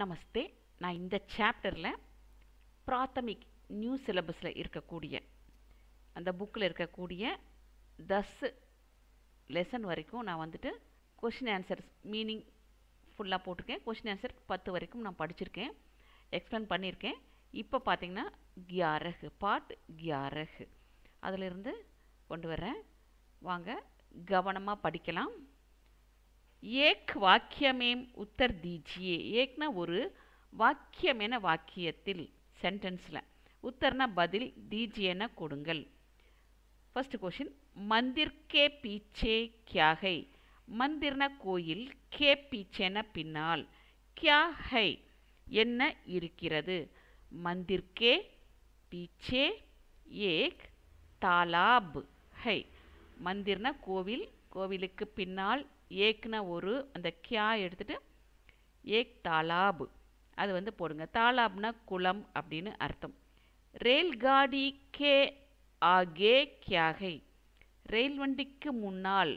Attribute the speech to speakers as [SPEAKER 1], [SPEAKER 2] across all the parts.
[SPEAKER 1] நமஸ்தே நான் இந்த சாப்டரில் பிராத்தமிக் நியூ சிலபஸில் இருக்கக்கூடிய அந்த புக்கில் இருக்கக்கூடிய தஸ் லெசன் வரைக்கும் நான் வந்துட்டு கொஷின் ஆன்சர்ஸ் மீனிங் ஃபுல்லாக போட்டிருக்கேன் கொஷின் ஆன்சர் பத்து வரைக்கும் நான் படிச்சிருக்கேன் எக்ஸ்பிளைன் பண்ணியிருக்கேன் இப்போ பார்த்தீங்கன்னா கியாரகு பாட் கியாரகு அதிலிருந்து கொண்டு வரேன் வாங்க கவனமாக படிக்கலாம் ஏக் வாக்கியமேம் உத்தர் தீஜியே ஏக்னா ஒரு வாக்கியம் என வாக்கியத்தில் சென்டென்ஸில் உத்தர்னா பதில் தீஜியன கொடுங்கள் ஃபஸ்ட்டு கொஷின் மந்திர்கே பீச்சே கியாகை மந்திர்னா கோயில் கே பீச்சேன பின்னால் கியாகை என்ன இருக்கிறது மந்திர்கே பீச்சே ஏக் தாலாப் ஹை மந்திர்னா கோவில் கோவிலுக்கு பின்னால் ஏக்னா ஒரு அந்த கியா எடுத்துகிட்டு ஏக் தாலாபு அது வந்து போடுங்க தாலாப்னா குளம் அப்படின்னு அர்த்தம் காடி கே ஆகே கியாகை ரயில் வண்டிக்கு முன்னால்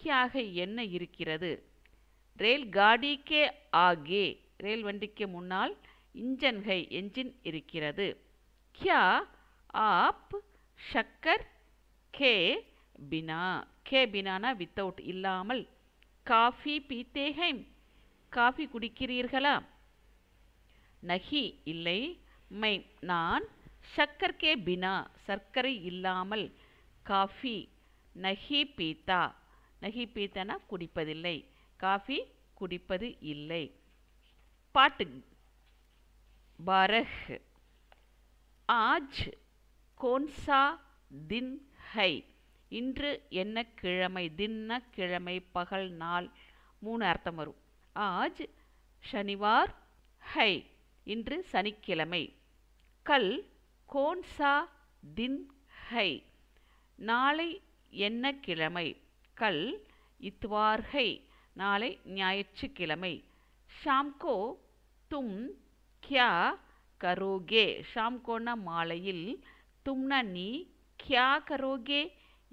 [SPEAKER 1] கியாகை என்ன இருக்கிறது ரயில் காடி கே ஆகே ரயில் வண்டிக்கு முன்னால் இன்ஜன்கை என்ஜின் இருக்கிறது கியா ஆப் ஷக்கர் கே பினா கே பினானா வித்தவுட் இல்லாமல் காஃபி பீத்தேஹைம் காஃபி குடிக்கிறீர்களா நஹி இல்லை மை நான் சக்கர் கே பினா சர்க்கரை இல்லாமல் காஃபி நகி பீத்தா நகி பீத்தனா குடிப்பதில்லை காஃபி குடிப்பது இல்லை பாட்டு பரஹ் ஆஜ் கோன்சா தின் ஹை இன்று என்ன கிழமை தின்ன கிழமை பகல் நாள் மூணு அர்த்தம் வரும் ஆஜ் ஷனிவார் ஹை இன்று சனிக்கிழமை கல் கோன்சா தின் ஹை நாளை என்ன கிழமை கல் இத்வார் ஹை நாளை ஞாயிற்றுக்கிழமை ஷாம்கோ தும் கியா கரோகே ஷாம்கோன்னா மாலையில் தும்னா நீ கியா கரோகே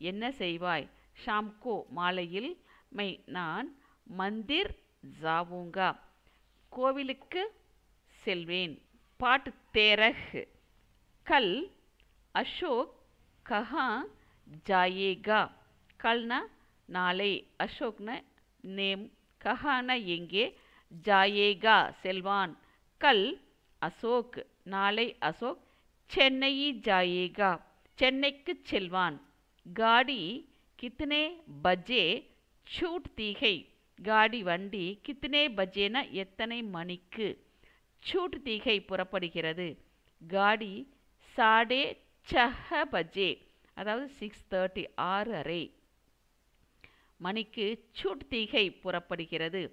[SPEAKER 1] என்ன செய்வாய் ஷாம்கோ மாலையில் மை நான் மந்திர் ஜாவுங்கா கோவிலுக்கு செல்வேன் பாட்டு தேரஹ் கல் அசோக் கஹா ஜாயேகா கல்னா நாளை அசோக்னா நேம் கஹானா எங்கே ஜாயேகா செல்வான் கல் அசோக் நாளை அசோக் சென்னை ஜாயேகா சென்னைக்கு செல்வான் காடி कितने பஜே சூட் தீகை காடி வண்டி கித்தனே பஜேனா எத்தனை மணிக்கு சூட் தீகை புறப்படுகிறது காடி சாடே சஹ பஜே அதாவது சிக்ஸ் தேர்ட்டி ஆறு அரை மணிக்கு சூட் தீகை புறப்படுகிறது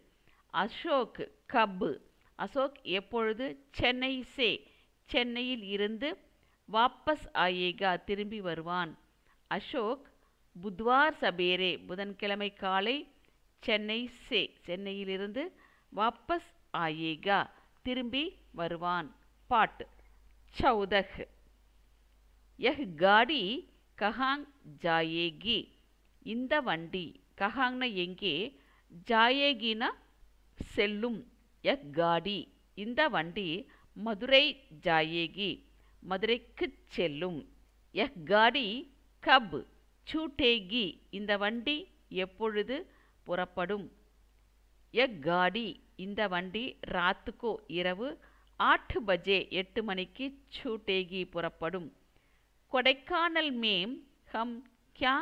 [SPEAKER 1] அசோக் கப்பு அசோக் எப்பொழுது சென்னை சே சென்னையில் இருந்து வாபஸ் ஆயேகா திரும்பி வருவான் அசோக் புத்வார் சபேரே புதன்கிழமை காலை சென்னை சே சென்னையிலிருந்து வாபஸ் ஆயேகா திரும்பி வருவான் பாட்டு சௌதஹ் யஹ் காடி கஹாங் ஜாயேகி இந்த வண்டி கஹாங்னா எங்கே ஜாயேகினா செல்லும் யக் காடி இந்த வண்டி மதுரை ஜாயேகி மதுரைக்கு செல்லும் யக் காடி கப் சூட்டேகி இந்த வண்டி எப்பொழுது புறப்படும் எக் காடி இந்த வண்டி ராத்துக்கோ இரவு ஆட்டு பஜே எட்டு மணிக்கு சூட்டேகி புறப்படும் கொடைக்கானல் மேம் ஹம் கியா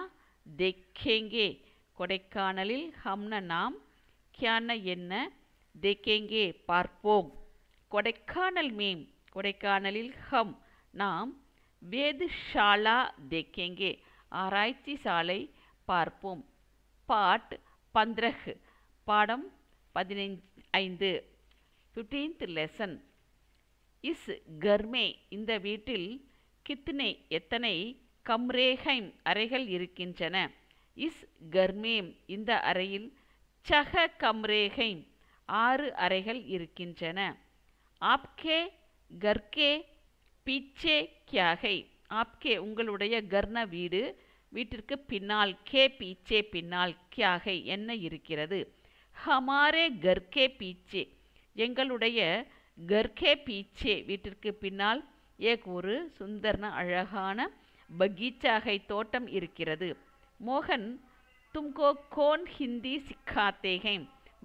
[SPEAKER 1] தெக்கேங்கே கொடைக்கானலில் ஹம்ன நாம் கியான என்ன தெக்கேங்கே பார்ப்போம் கொடைக்கானல் மேம் கொடைக்கானலில் ஹம் நாம் वेधशाला देखेंगे ஆராய்ச்சி சாலை பார்ப்போம் பாட் பந்திரஹ் பாடம் பதினைஞ்சு ஐந்து ஃபிஃப்டீன்த் லெசன் இஸ் கர்மே இந்த வீட்டில் கித்னே எத்தனை கம்ரேஹைம் அறைகள் இருக்கின்றன இஸ் கர்மேம் இந்த அறையில் சக கம்ரேஹைம் ஆறு அறைகள் இருக்கின்றன ஆப்கே கர்கே பீச்சே கியாகை ஆப்கே உங்களுடைய கர்ண வீடு வீட்டிற்கு பின்னால் கே பீச்சே பின்னால் கியாகை என்ன இருக்கிறது ஹமாரே கர்கே பீச்சே எங்களுடைய கர்கே பீச்சே வீட்டிற்கு பின்னால் ஏக் ஒரு சுந்தர்ன அழகான பகீச்சாகை தோட்டம் இருக்கிறது மோகன் தும்கோ கோன் ஹிந்தி சிக்காத்தேகை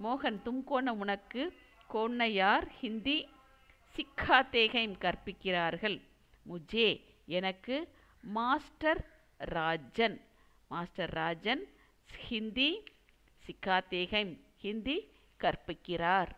[SPEAKER 1] மோகன் தும்கோன உனக்கு கோன்னையார் ஹிந்தி சிக்காத்தேகைம் கற்பிக்கிறார்கள் முஜே எனக்கு மாஸ்டர் ராஜன் மாஸ்டர் ராஜன் ஹிந்தி சிக்காத்தேகைம் ஹிந்தி கற்பிக்கிறார்